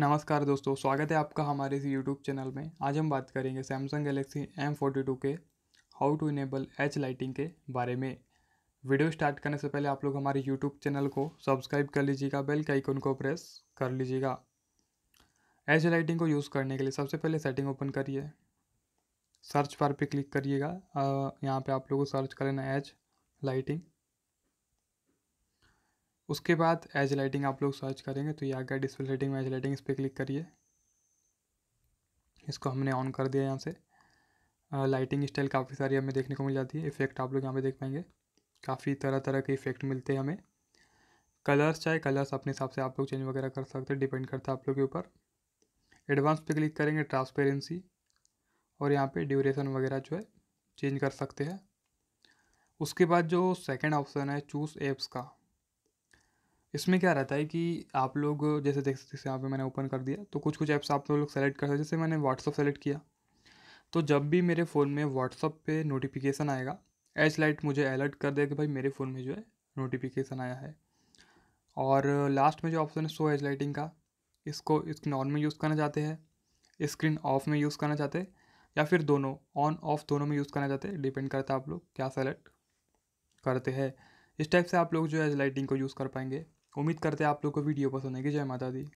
नमस्कार दोस्तों स्वागत है आपका हमारे इस यूट्यूब चैनल में आज हम बात करेंगे Samsung Galaxy M forty two के how to enable edge lighting के बारे में वीडियो स्टार्ट करने से पहले आप लोग हमारे यूट्यूब चैनल को सब्सक्राइब कर लीजिएगा बेल के आइकन को प्रेस कर लीजिएगा एच लाइटिंग को यूज़ करने के लिए सबसे पहले सेटिंग ओपन करिए सर्च पर पे क्लिक करिएगा यहाँ पे आप लोगों को सर्च ना एच लाइटिंग उसके बाद एज लाइटिंग आप लोग सर्च करेंगे तो ये आ गया डिस्प्ले लाइटिंग में एज लाइटिंग इस पर क्लिक करिए इसको हमने ऑन कर दिया यहाँ से लाइटिंग स्टाइल काफ़ी सारी हमें देखने को मिल जाती है इफ़ेक्ट आप लोग यहाँ पे देख पाएंगे काफ़ी तरह तरह के इफ़ेक्ट मिलते हैं हमें कलर्स चाहे कलर्स अपने हिसाब से आप लोग चेंज वगैरह कर सकते हैं डिपेंड करता है आप लोग के ऊपर एडवांस पे क्लिक करेंगे ट्रांसपेरेंसी और यहाँ पे ड्यूरेशन वगैरह जो है चेंज कर सकते हैं उसके बाद जो सेकेंड ऑप्शन है चूज़ एप्स का इसमें क्या रहता है कि आप लोग जैसे देख सकते यहाँ पे मैंने ओपन कर दिया तो कुछ कुछ ऐप्स आप लोग सेलेक्ट कर सकते जैसे मैंने व्हाट्सअप सेलेक्ट किया तो जब भी मेरे फ़ोन में व्हाट्सअप पे नोटिफिकेशन आएगा एच लाइट मुझे अलर्ट कर देगा कि भाई मेरे फ़ोन में जो है नोटिफिकेशन आया है और लास्ट में जो ऑप्शन है सो एच लाइटिंग का इसको स्क्रीन ऑन में यूज़ करना चाहते हैं स्क्रीन ऑफ में यूज़ करना चाहते हैं या फिर दोनों ऑन ऑफ दोनों में यूज़ करना चाहते हैं डिपेंड करता है आप लोग क्या सेलेक्ट करते हैं इस टाइप से आप लोग जो है लाइटिंग को यूज़ कर पाएंगे उम्मीद करते हैं आप लोग को वीडियो पसंद आएगी जय माता दी